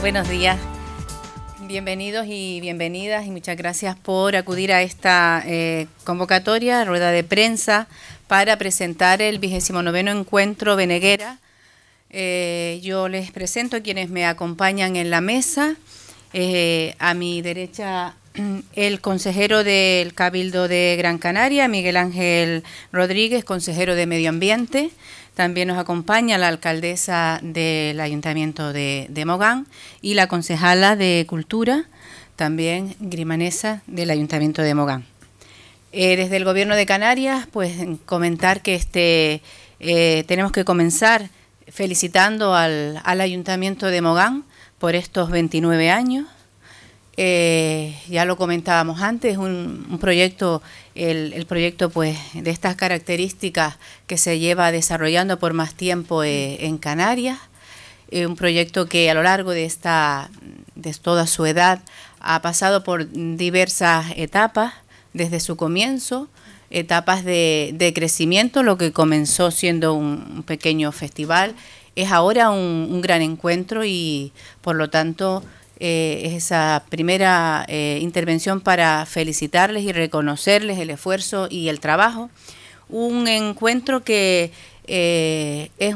Buenos días. Bienvenidos y bienvenidas y muchas gracias por acudir a esta eh, convocatoria, rueda de prensa, para presentar el vigésimo noveno encuentro Beneguera. Eh, yo les presento a quienes me acompañan en la mesa. Eh, a mi derecha Mm, el consejero del Cabildo de Gran Canaria, Miguel Ángel Rodríguez, consejero de Medio Ambiente. También nos acompaña la alcaldesa del Ayuntamiento de, Mogán y la concejala de Cultura, también grimanesa del Ayuntamiento de Mogán. Eh, desde el Gobierno de Canarias, pues comentar que este, eh, tenemos que comenzar felicitando al, al Ayuntamiento de Mogán por estos 29 años eh, ya lo comentábamos antes, un, un proyecto, el, proyecto pues de estas características que se lleva desarrollando por más tiempo eh, en Canarias, un proyecto que a lo largo de esta, de toda su edad, ha pasado por diversas etapas desde su comienzo, etapas de, crecimiento, lo que comenzó siendo un, pequeño festival, es ahora un, un gran encuentro y por lo tanto eh, esa primera eh, intervención para felicitarles y reconocerles el esfuerzo y el trabajo. Un encuentro que eh, es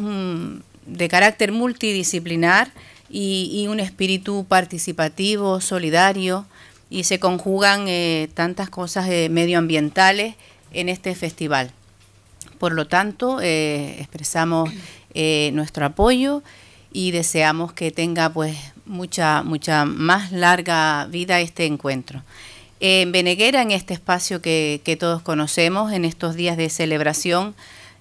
de carácter multidisciplinar y, y, un espíritu participativo, solidario, y se conjugan tantas cosas medioambientales en este festival. Por lo tanto, expresamos nuestro apoyo y deseamos que tenga pues mucha, mucha más larga vida este encuentro. En Beneguera, en este espacio que, todos conocemos, en estos días de celebración,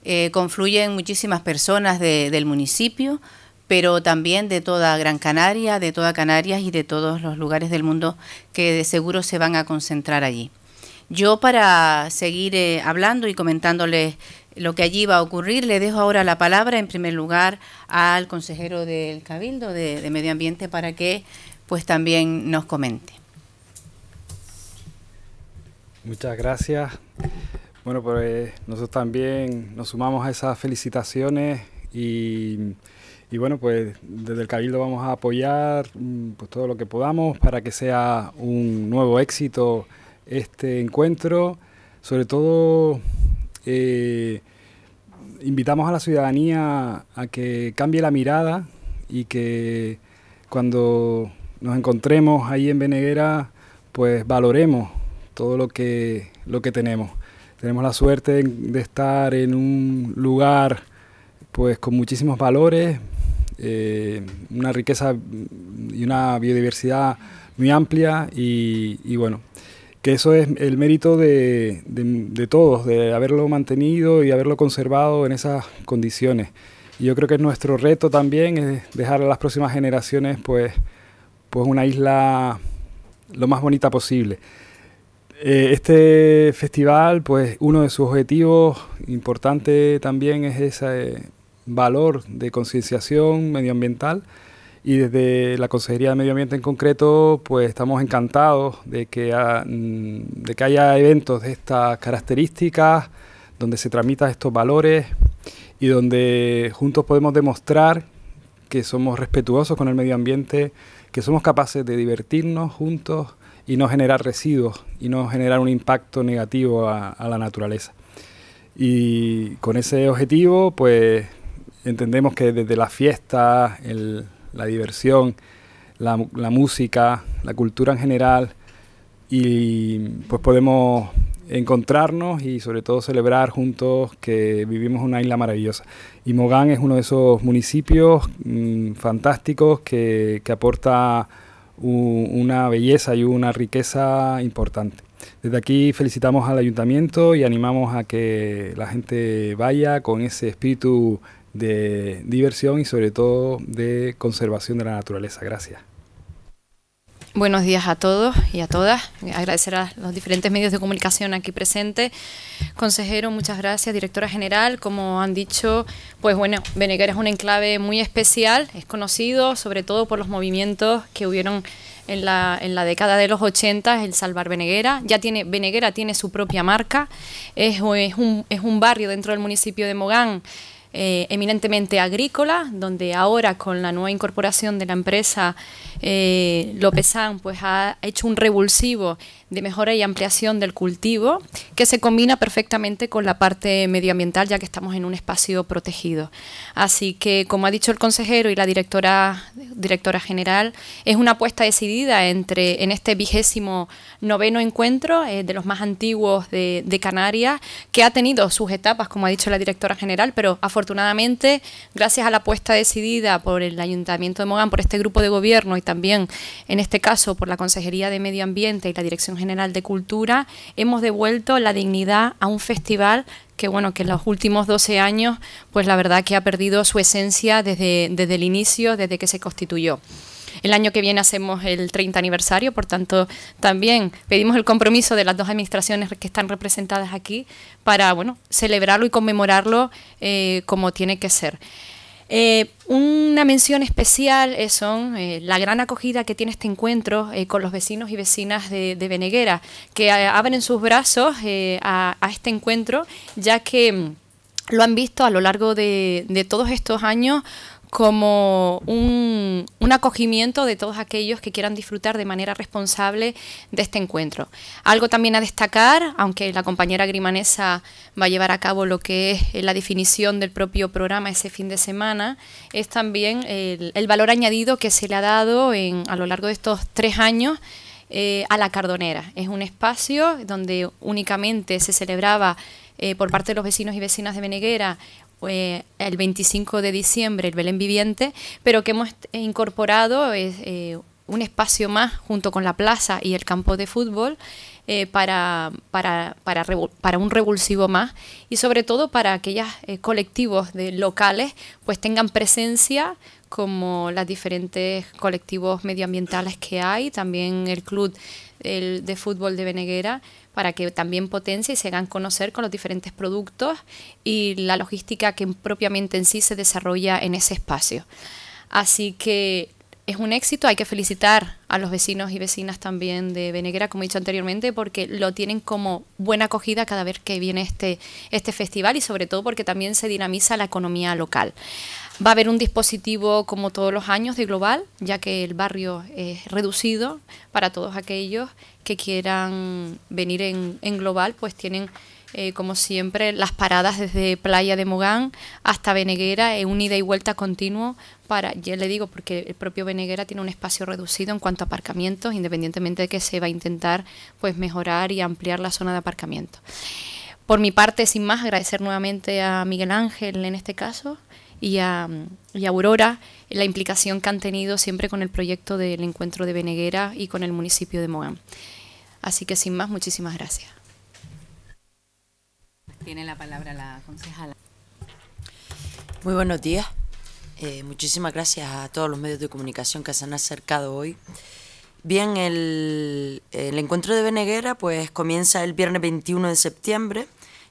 eh, confluyen muchísimas personas del municipio, pero también de toda Gran Canaria, de toda Canarias y de todos los lugares del mundo que de seguro se van a concentrar allí. Yo para seguir eh, hablando y comentándoles lo que allí va a ocurrir. Le dejo ahora la palabra, en primer lugar, al consejero del Cabildo de, Medio Ambiente para que pues también nos comente. Muchas gracias. Bueno, pues nosotros también nos sumamos a esas felicitaciones y, y bueno, pues desde el Cabildo vamos a apoyar mm, pues, todo lo que podamos para que sea un nuevo éxito este encuentro, sobre todo eh, invitamos a la ciudadanía a que cambie la mirada y que cuando nos encontremos ahí en Beneguera, pues valoremos todo lo que, lo que tenemos. Tenemos la suerte de estar en un lugar pues con muchísimos valores, eh, una riqueza y una biodiversidad muy amplia y bueno, que eso es el mérito de, todos, de haberlo mantenido y haberlo conservado en esas condiciones. Y yo creo que nuestro reto también es dejar a las próximas generaciones pues, pues una isla lo más bonita posible. Eh, este festival, pues uno de sus objetivos importantes también es ese valor de concienciación medioambiental y desde la Consejería de Medio Ambiente en concreto, pues estamos encantados de que, mm, de que haya eventos de estas características, donde se tramitan estos valores y donde juntos podemos demostrar que somos respetuosos con el medio ambiente, que somos capaces de divertirnos juntos y no generar residuos y no generar un impacto negativo a, a la naturaleza. Y con ese objetivo, pues entendemos que desde las fiesta... el, la diversión, la, música, la cultura en general y pues podemos encontrarnos y sobre todo celebrar juntos que vivimos una isla maravillosa. Y Mogán es uno de esos municipios mm, fantásticos que, aporta una belleza y una riqueza importante. Desde aquí felicitamos al ayuntamiento y animamos a que la gente vaya con ese espíritu de diversión y sobre todo de conservación de la naturaleza. Gracias. Buenos días a todos y a todas. Agradecer a los diferentes medios de comunicación aquí presentes. Consejero, muchas gracias. Directora general, como han dicho, pues bueno, Beneguer es un enclave muy especial, es conocido sobre todo por los movimientos que hubieron en la, década de los 80, el Salvar Beneguera. Ya tiene, Beneguera tiene su propia marca, un, es un barrio dentro del municipio de Mogán eh, eminentemente agrícola, donde ahora con la nueva incorporación de la empresa eh, Lopezán pues ha hecho un revulsivo de mejora y ampliación del cultivo que se combina perfectamente con la parte medioambiental ya que estamos en un espacio protegido. Así que como ha dicho el consejero y la directora, directora general, es una apuesta decidida entre en este vigésimo noveno encuentro eh, de los más antiguos de, Canarias que ha tenido sus etapas como ha dicho la directora general pero ha afortunadamente, gracias a la apuesta decidida por el Ayuntamiento de Mogán, por este grupo de gobierno y también, en este caso, por la Consejería de Medio Ambiente y la Dirección General de Cultura, hemos devuelto la dignidad a un festival que bueno, que en los últimos 12 años, pues la verdad que ha perdido su esencia desde el inicio, desde que se constituyó. El año que viene hacemos el 30 aniversario, por tanto, también pedimos el compromiso de las dos administraciones que están representadas aquí para bueno, celebrarlo y conmemorarlo eh, como tiene que ser. Eh, una mención especial eh, son la gran acogida que tiene este encuentro con los vecinos y vecinas de, Beneguera, que abren sus brazos a, este encuentro, ya que mm, lo han visto a lo largo de todos estos años como un, acogimiento de todos aquellos que quieran disfrutar de manera responsable de este encuentro. Algo también a destacar, aunque la compañera grimanesa va a llevar a cabo lo que es eh, la definición del propio programa ese fin de semana, es también el, valor añadido que se le ha dado a lo largo de estos tres años eh, a la Cardonera. Es un espacio donde únicamente se celebraba eh, por parte de los vecinos y vecinas de Beneguera el 25 de diciembre, el Belén Viviente, pero que hemos incorporado eh, eh, un espacio más junto con la plaza y el campo de fútbol eh, para, para, para, un revulsivo más y sobre todo para aquellos eh, colectivos de locales pues tengan presencia como las diferentes colectivos medioambientales que hay, también el club de fútbol de Beneguera, para que también potencie y se hagan conocer con los diferentes productos y la logística que propiamente en sí se desarrolla en ese espacio. Así que es un éxito. Hay que felicitar a los vecinos y vecinas también de Beneguera, como he dicho anteriormente, porque lo tienen como buena acogida cada vez que viene este, este festival y sobre todo porque también se dinamiza la economía local. Va a haber un dispositivo como todos los años de global, ya que el barrio es reducido para todos aquellos que quieran venir en global, pues tienen eh, como siempre, las paradas desde Playa de Mogán hasta Beneguera, es eh, un ida y vuelta continuo para, ya le digo, porque el propio Beneguera tiene un espacio reducido en cuanto a aparcamientos, independientemente de que se va a intentar pues mejorar y ampliar la zona de aparcamiento. Por mi parte, sin más, agradecer nuevamente a Miguel Ángel en este caso y a, y a Aurora la implicación que han tenido siempre con el proyecto del encuentro de Beneguera y con el municipio de Mogán. Así que sin más, muchísimas gracias. Tiene la palabra la concejala. Muy buenos días. Eh, muchísimas gracias a todos los medios de comunicación que se han acercado hoy. Bien, el, encuentro de Beneguera pues comienza el viernes 21 de septiembre.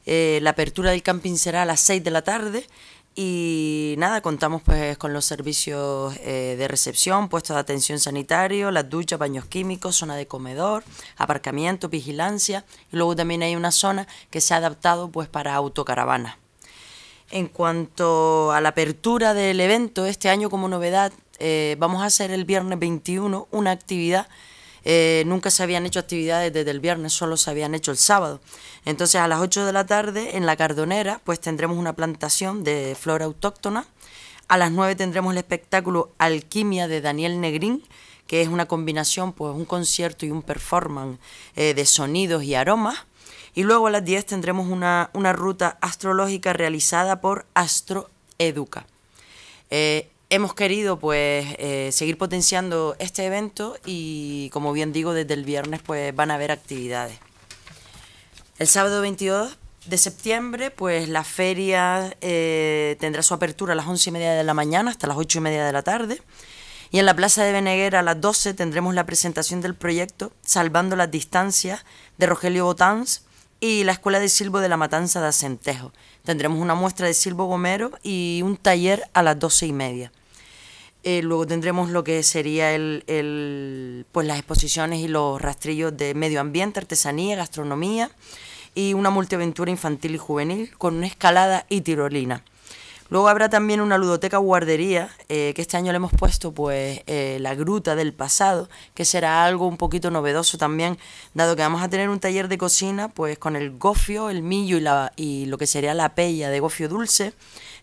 Eh, la apertura del camping será a las 6 de la tarde. Y nada, contamos pues con los servicios eh, de recepción, puestos de atención sanitario, las duchas, baños químicos, zona de comedor, aparcamiento, vigilancia. Y luego también hay una zona que se ha adaptado pues para autocaravanas. En cuanto a la apertura del evento, este año como novedad eh, vamos a hacer el viernes 21 una actividad eh, nunca se habían hecho actividades desde el viernes, solo se habían hecho el sábado. Entonces a las 8 de la tarde en la Cardonera pues tendremos una plantación de flora autóctona. A las 9 tendremos el espectáculo Alquimia de Daniel Negrín, que es una combinación, pues un concierto y un performance eh, de sonidos y aromas. Y luego a las 10 tendremos una, ruta astrológica realizada por Astro Educa. Eh, hemos querido pues eh, seguir potenciando este evento y como bien digo desde el viernes pues van a haber actividades. El sábado 22 de septiembre pues la feria eh, tendrá su apertura a las 11 y media de la mañana hasta las 8 y media de la tarde y en la plaza de Beneguera a las 12 tendremos la presentación del proyecto Salvando las Distancias de Rogelio Botanz y la Escuela de Silvo de la Matanza de Acentejo. Tendremos una muestra de Silvo Gomero y un taller a las 12 y media. Eh, luego tendremos lo que sería el, pues, las exposiciones y los rastrillos de medio ambiente, artesanía, gastronomía y una multiaventura infantil y juvenil con una escalada y tirolina. Luego habrá también una ludoteca guardería, eh, que este año le hemos puesto pues eh, la gruta del pasado, que será algo un poquito novedoso también, dado que vamos a tener un taller de cocina pues con el gofio, el millo y, la, y lo que sería la pella de gofio dulce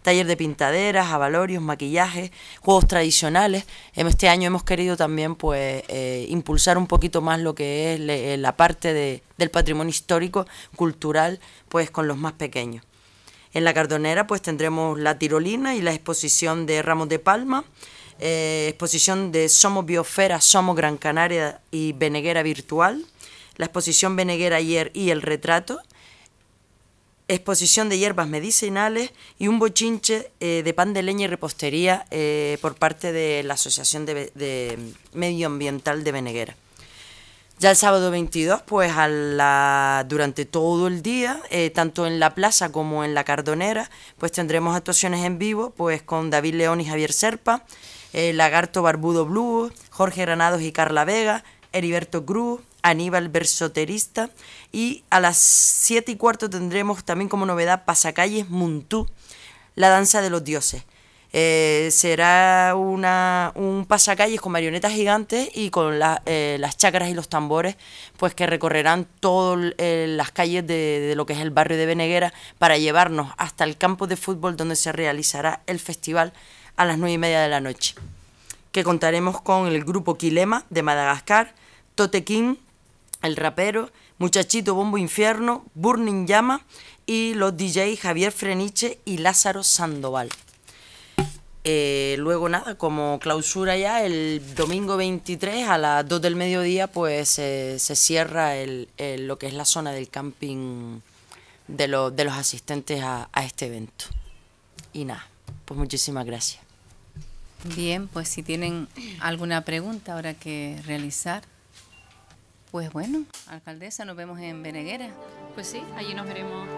taller de pintaderas, avalorios, maquillajes, juegos tradicionales. Em, este año hemos querido también pues eh, impulsar un poquito más lo que es eh, la parte del patrimonio histórico, cultural, pues con los más pequeños. En la Cardonera pues tendremos la tirolina y la exposición de Ramos de Palma, eh, exposición de Somos Biosfera, Somos Gran Canaria y Beneguera Virtual, la exposición Beneguera ayer y el retrato, exposición de hierbas medicinales y un bochinche eh, de pan de leña y repostería eh, por parte de la Asociación de, Medioambiental de Beneguera. Ya el sábado 22, pues a la, durante todo el día, eh, tanto en la plaza como en la Cardonera, pues tendremos actuaciones en vivo, pues con David León y Javier Serpa, Lagarto Barbudo Blue, Jorge Granados y Carla Vega, Heriberto Cruz, Aníbal Versoterista. Y a las 7 y cuarto tendremos también como novedad Pasacalles Muntú, la danza de los dioses. Eh, será una, un pasacalles con marionetas gigantes y con eh, las chacras y los tambores, pues que recorrerán todas eh, las calles de, lo que es el barrio de Beneguera para llevarnos hasta el campo de fútbol donde se realizará el festival a las nueve y media de la noche. Que contaremos con el grupo Quilema de Madagascar, Totequín el rapero Muchachito Bombo Infierno, Burning Llama y los dj Javier Freniche y Lázaro Sandoval. Eh, luego nada, como clausura ya, el domingo 23 a las 2 del mediodía pues se cierra lo que es la zona del camping de, de los asistentes a, a este evento. Y nada, pues muchísimas gracias. Bien, pues si tienen alguna pregunta ahora que realizar. Pues bueno, alcaldesa, nos vemos en Beneguera. Pues sí, allí nos veremos.